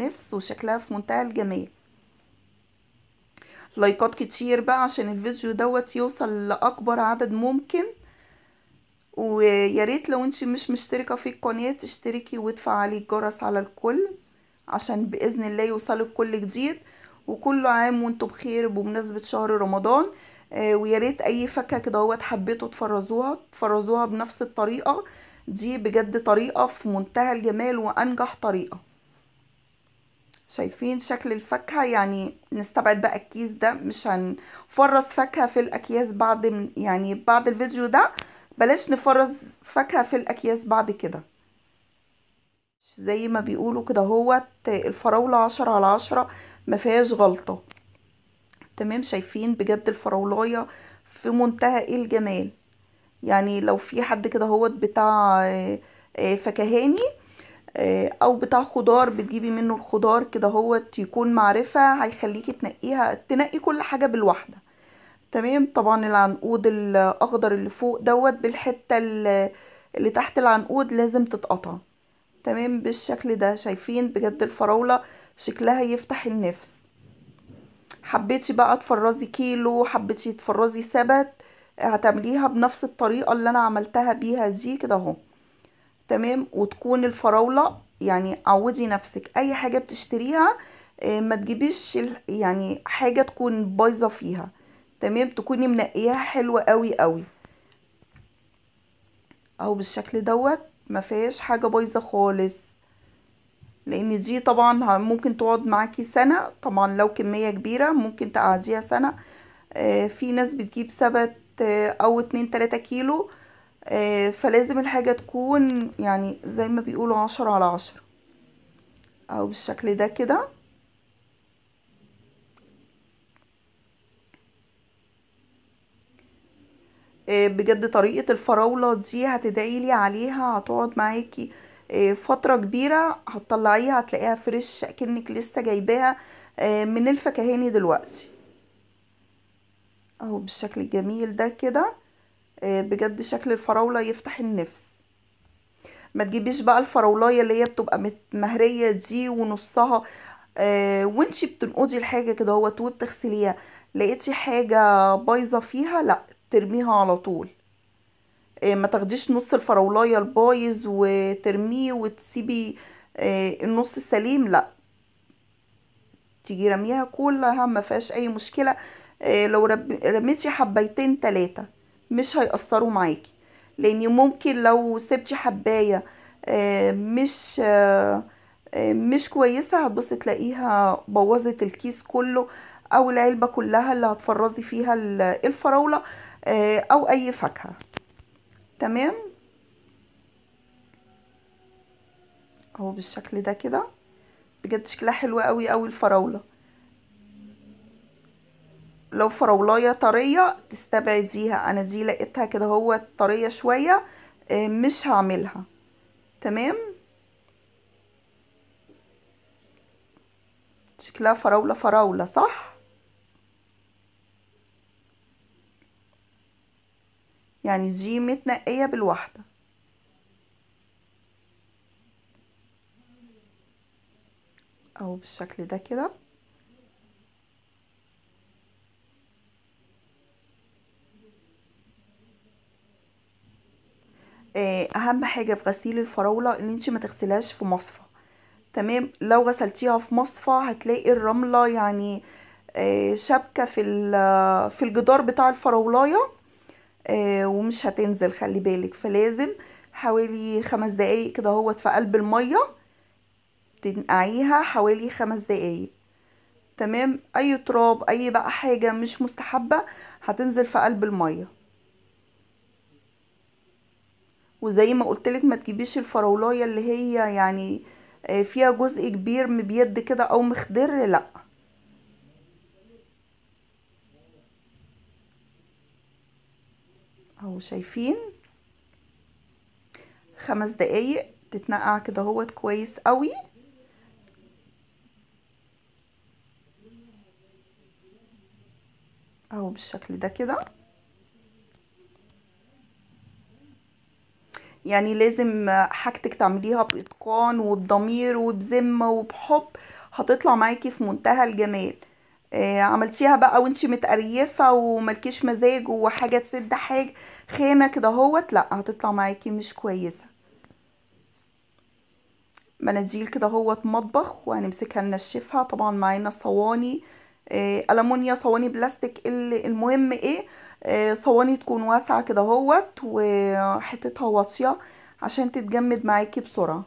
نفس وشكلها في منتهى الجمال لايكات كتير بقى عشان الفيديو دوت يوصل لاكبر عدد ممكن ويا ريت لو انت مش مشتركه في القناه تشتركي وتفعلي الجرس على الكل عشان باذن الله يوصلك كل جديد وكل عام وانتم بخير بمناسبه شهر رمضان آه، وياريت ويا ريت اي فاكهه كدهوت حبيتوا تفرزوها تفرزوها بنفس الطريقه دي بجد طريقه في منتهى الجمال وانجح طريقه شايفين شكل الفاكهة يعني نستبعد بقى الكيس ده مش هنفرز فاكهة في الأكياس بعد يعني بعد الفيديو ده بلاش نفرز فاكهة في الأكياس بعد كده زي ما بيقولوا كده هوت الفراولة عشرة على عشرة مفيهاش غلطة تمام شايفين بجد الفراولاية في منتهى الجمال يعني لو في حد كده هوت بتاع آه، آه، فكهاني آه، او بتاع خضار بتجيبي منه الخضار كده هوت يكون معرفة هيخليكي تنقيها تنقي كل حاجة بالواحدة تمام طبعا العنقود الاخضر اللي فوق دوت بالحتة اللي تحت العنقود لازم تتقطع تمام بالشكل ده شايفين بجد الفراولة شكلها يفتح النفس حبيتي بقى تفرزي كيلو حبيتي تفرزي سبت هتعمليها بنفس الطريقة اللي انا عملتها بيها دي كده اهو تمام وتكون الفراولة يعني عودي نفسك اي حاجة بتشتريها آه، ما تجيبيش يعني حاجة تكون بايظة فيها تمام تكوني منقياها حلوة قوي قوي او بالشكل دوت ما فيهاش حاجة بايظة خالص لان دي طبعا ممكن تقعد معاكي سنة طبعا لو كمية كبيرة ممكن تقعديها سنة آه، في ناس بتجيب سبت آه، او اتنين تلاتة كيلو آه، فلازم الحاجة تكون يعني زي ما بيقولوا عشرة على عشرة او بالشكل ده كده آه، بجد طريقة الفراولة دي هتدعي لي عليها هتقعد معاكي آه، فترة كبيرة هتطلعيها هتلاقيها فريش كأنك لسه جايباها من الفكهاني دلوقتي اهو بالشكل الجميل ده كده آه، بجد شكل الفراولة يفتح النفس ما تجيبيش بقى الفراولاية اللي هي بتبقى مهرية دي ونصها آه وانتي بتنقضي الحاجة كده اهوت وبتغسليها لقيتي حاجة بايظة فيها لا ترميها على طول آه، ما تاخديش نص الفراولاية البايظ وترميه وتسيبي آه، النص السليم لا تيجي رميها كلها ما فيهاش اي مشكلة لو رميتي حبيتين تلاتة مش هيأثروا معاكي لان ممكن لو سبتي حباية آه، مش آه، آه، مش كويسة هتبصي تلاقيها بوظت الكيس كله او العلبة كلها اللي هتفرزي فيها الفراولة او اي فاكهة تمام اهو بالشكل ده كده بجد شكلها حلو قوي قوي الفراولة لو فراولايه طريه تستبعديها انا دي لقيتها كده هو طريه شويه آه، مش هعملها تمام شكلها فراوله فراوله صح يعني دي متنقيه بالواحده او بالشكل ده كده آه، اهم حاجة في غسيل الفراولة ان انت ما تغسلهاش في مصفى تمام لو غسلتيها في مصفى هتلاقي الرملة يعني آه، شبكة في في الجدار بتاع الفراولاية آه، ومش هتنزل خلي بالك فلازم حوالي خمس دقايق كده هو في قلب المية تنقعيها حوالي خمس دقايق تمام اي تراب اي بقى حاجة مش مستحبة هتنزل في قلب المية وزي ما قلتلك ما تجيبيش الفراولايه اللي هي يعني آه، فيها جزء كبير مبيد كده او مخضر لا اهو شايفين خمس دقايق تتنقع كده اهوت كويس قوي اهو بالشكل ده كده يعني لازم حاجتك تعمليها بإتقان وبضمير وبذمة وبحب هتطلع معاكي في منتهى الجمال آه عملتيها بقى وانتي متقريفة وملكيش مزاج وحاجة تسد حاجة خانة كده هوت لا هتطلع معاكي مش كويسة مناديل كده هوت مطبخ وهنمسكها ننشفها طبعا معانا صواني آه ألمونيا صواني بلاستيك المهم ايه آه، صواني تكون واسعة كده هوت وحتتها واطية عشان تتجمد معاكي بسرعة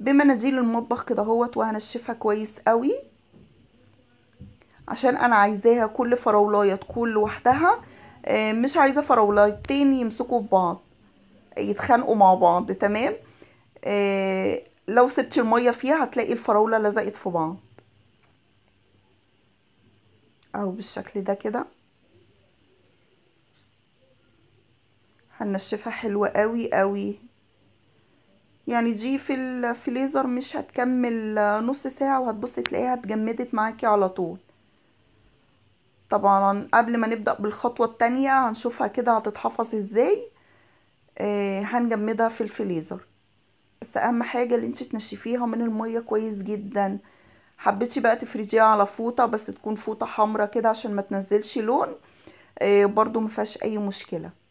بمناديل المطبخ كده هوت وهنشفها كويس قوي عشان انا عايزاها كل فراولاية تكون لوحدها آه، مش عايزة فراولايتين يمسكوا في بعض يتخانقوا مع بعض تمام آه، لو سبت المية فيها هتلاقي الفراولة لزقت في بعض او بالشكل ده كده هنشفها حلوة قوي قوي يعني دي في الفليزر الليزر مش هتكمل نص ساعة وهتبصي تلاقيها اتجمدت معاكي على طول طبعا قبل ما نبدأ بالخطوة التانية هنشوفها كده هتتحفظ ازاي آه هنجمدها في الفليزر بس اهم حاجة اللي انت تنشفيها من المية كويس جدا حبيتي بقى تفرديها على فوطة بس تكون فوطة حمرة كده عشان ما تنزلش لون آه برضو مفيهاش اي مشكلة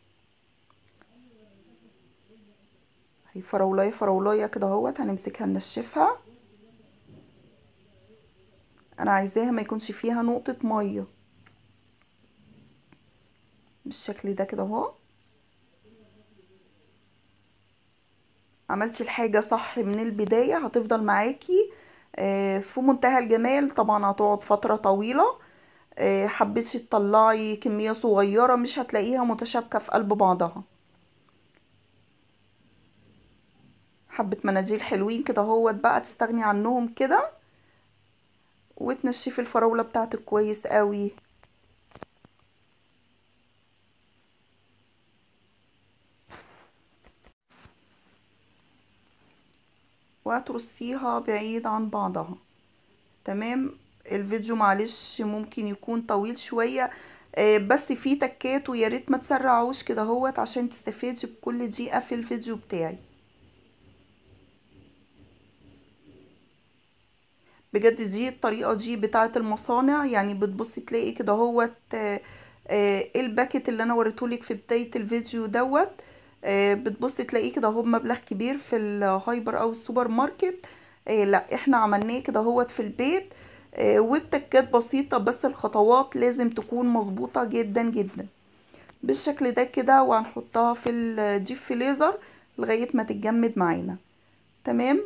هي فراولايه فراولايه كده اهوت هنمسكها ننشفها انا عايزاها ما يكونش فيها نقطه ميه بالشكل ده كده اهو عملتش الحاجه صح من البدايه هتفضل معاكي آه، في منتهى الجمال طبعا هتقعد فتره طويله آه، حبيتش تطلعي كميه صغيره مش هتلاقيها متشابكه في قلب بعضها حبة مناديل حلوين كده هوت بقى تستغني عنهم كده وتنشفي الفراولة بتاعتك كويس قوي وترصيها بعيد عن بعضها تمام الفيديو معلش ممكن يكون طويل شوية آه، بس فيه تكات وياريت ما تسرعوش كده هوت عشان تستفادي بكل دقيقة في الفيديو بتاعي بجد دي الطريقة دي بتاعة المصانع يعني بتبصي تلاقي كده هوت آه، آه، ايه الباكت اللي انا وريتهولك في بداية الفيديو دوت آه، بتبصي تلاقيه كده اهو مبلغ كبير في الهايبر او السوبر ماركت لا احنا عملناه كده اهوت في البيت وبتكات بسيطة بس الخطوات لازم تكون مظبوطة جدا جدا بالشكل ده كده وهنحطها في الديب فليزر ليزر لغاية ما تتجمد معانا تمام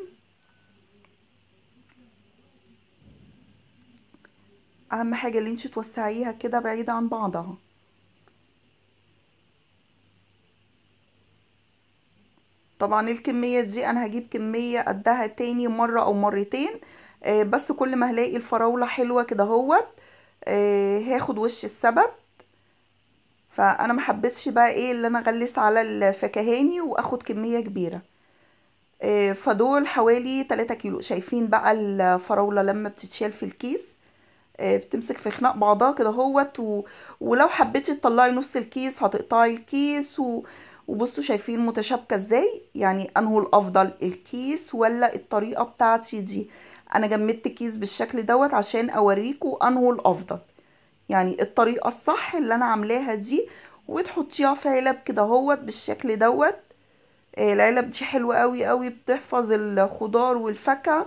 اهم حاجة اللي انت توسعيها كده بعيدة عن بعضها طبعا الكمية دي انا هجيب كمية قدها تاني مرة او مرتين آه، بس كل ما هلاقي الفراولة حلوة كده هوت آه، هاخد وش السبت فانا ما حبيتش بقى ايه اللي انا اغلس على الفكهاني واخد كمية كبيرة آه، فدول حوالي 3 كيلو شايفين بقى الفراولة لما بتتشال في الكيس آه، بتمسك في خناق بعضها كده هوت و... ولو حبيتي تطلعي نص الكيس هتقطعي الكيس و... وبصوا شايفين متشابكه ازاي يعني انه الافضل الكيس ولا الطريقه بتاعتي دي انا جمدت كيس بالشكل دوت عشان اوريكوا انه الافضل يعني الطريقه الصح اللي انا عاملاها دي وتحطيها في علب كده هوت بالشكل دوت آه، العلب دي حلوه قوي قوي بتحفظ الخضار والفاكهه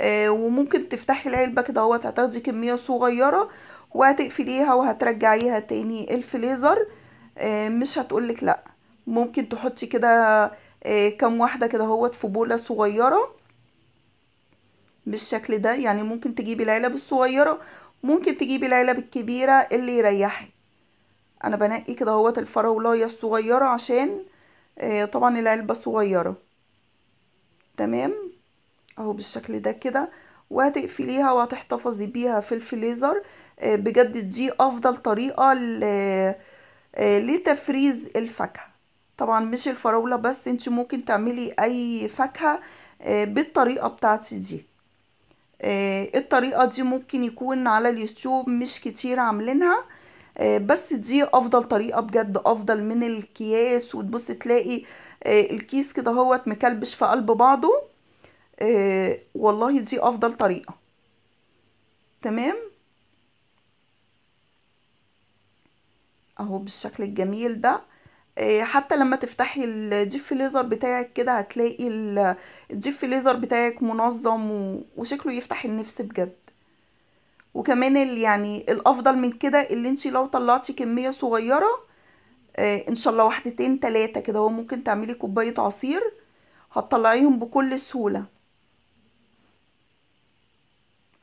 آه، وممكن تفتحي العلبة كده اهوت هتاخدي كمية صغيرة وهتقفليها وهترجعيها تاني الفليزر آه، مش هتقولك لا ممكن تحطي كده آه، كام واحدة كده اهوت في بولة صغيرة بالشكل ده يعني ممكن تجيبي العلب الصغيرة ممكن تجيبي العلب الكبيرة اللي يريحك انا بنقي كده اهوت الفراولاية الصغيرة عشان طبعا العلبة صغيرة تمام اهو بالشكل ده كده وهتقفليها وهتحتفظي بيها في الفليزر آه، بجد دي افضل طريقه آه، لتفريز الفاكهه طبعا مش الفراوله بس انت ممكن تعملي اي فاكهه آه، بالطريقه بتاعتي دي الطريقه دي ممكن يكون على اليوتيوب مش كتير عاملينها بس دي افضل طريقه بجد افضل من الكياس وتبص تلاقي الكيس كده هوت مكلبش في قلب بعضه آه، والله دي افضل طريقه تمام اهو بالشكل الجميل ده آه، حتى لما تفتحي الجيف ليزر بتاعك كده هتلاقي الجيف ليزر بتاعك منظم وشكله يفتح النفس بجد وكمان يعني الافضل من كده اللي انت لو طلعتي كميه صغيره آه ان شاء الله واحدتين ثلاثه كده هو ممكن تعملي كوبايه عصير هتطلعيهم بكل سهوله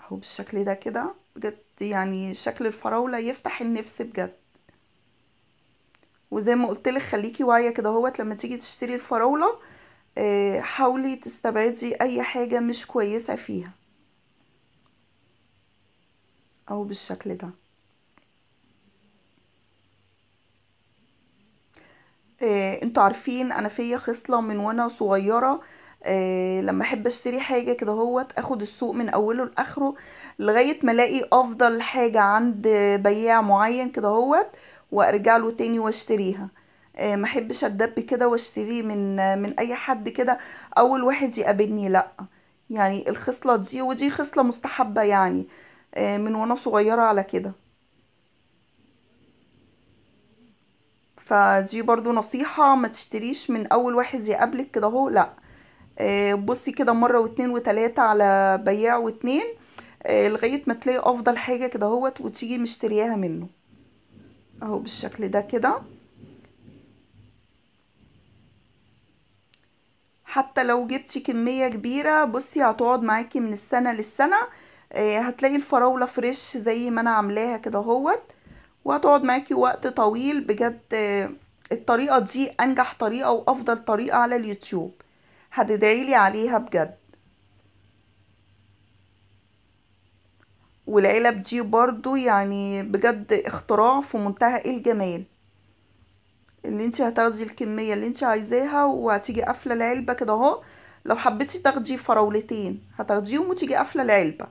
اهو بالشكل ده كده بجد يعني شكل الفراولة يفتح النفس بجد وزي ما قلتلك خليكي واعية كده اهوت لما تيجي تشتري الفراولة آه، حاولي تستبعدي اي حاجة مش كويسة فيها او بالشكل ده آه، انتوا عارفين انا فيا خصله من وانا صغيره آه، لما احب اشتري حاجه كده هوت اخد السوق من اوله لاخره لغايه ما الاقي افضل حاجه عند بياع معين كده هوت وارجع له تاني واشتريها آه، ما احبش اتدب كده واشتريه من من اي حد كده اول واحد يقابلني لا يعني الخصله دي ودي خصله مستحبه يعني آه، من وانا صغيره على كده فدي برضو نصيحة ما تشتريش من أول واحد يقابلك كده هو لأ آه، بصي كده مره واتنين وتلاته على بياع واتنين آه، لغايه ما تلاقي افضل حاجه كده اهوت وتيجي مشترياها منه اهو بالشكل ده كده حتى لو جبتي كميه كبيره بصي هتقعد معاكي من السنه للسنه آه، هتلاقي الفراوله فريش زي ما انا عاملاها كده هوت وهتقعد معاكي وقت طويل بجد الطريقه دي انجح طريقه وافضل طريقه على اليوتيوب هتدعيلي عليها بجد والعلب دي برضو يعني بجد اختراع في منتهى الجمال اللي انت هتاخدي الكمية اللي انت عايزاها وهتيجي قافلة العلبة كده اهو لو حبيتي تاخدي فراولتين هتاخديهم وتيجي قافلة العلبة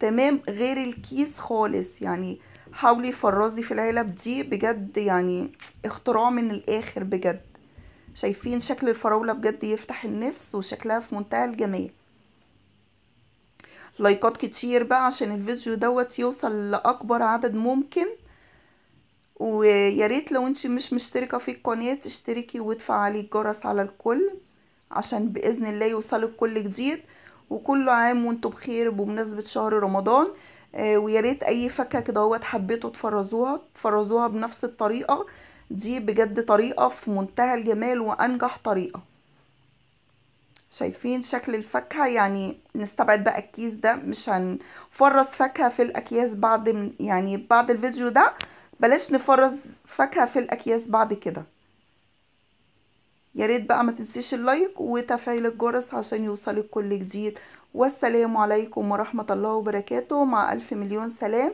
تمام غير الكيس خالص يعني حاولي فرزي في العلب دي بجد يعني اختراع من الاخر بجد شايفين شكل الفراولة بجد يفتح النفس وشكلها في منتهى الجمال لايكات كتير بقى عشان الفيديو دوت يوصل لأكبر عدد ممكن ويا ريت لو انت مش مشتركة في القناة تشتركي وتفعلي الجرس على الكل عشان بإذن الله يوصلك كل جديد وكل عام وانتم بخير بمناسبة شهر رمضان وياريت آه، ويا ريت اي فاكهة كدهوت حبيتوا تفرزوها تفرزوها بنفس الطريقة دي بجد طريقة في منتهى الجمال وأنجح طريقة شايفين شكل الفاكهة يعني نستبعد بقى الكيس ده مش هنفرز فاكهة في الأكياس بعد يعني بعد الفيديو ده بلاش نفرز فاكهة في الأكياس بعد كده ياريت بقى ما تنسيش اللايك وتفعيل الجرس عشان يوصلك كل جديد والسلام عليكم ورحمة الله وبركاته مع ألف مليون سلام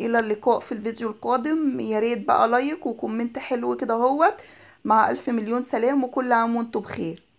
الى اللقاء في الفيديو القادم يا ريت بقى لايك وكومنت حلو كده هوت مع الف مليون سلام وكل عام وانتم بخير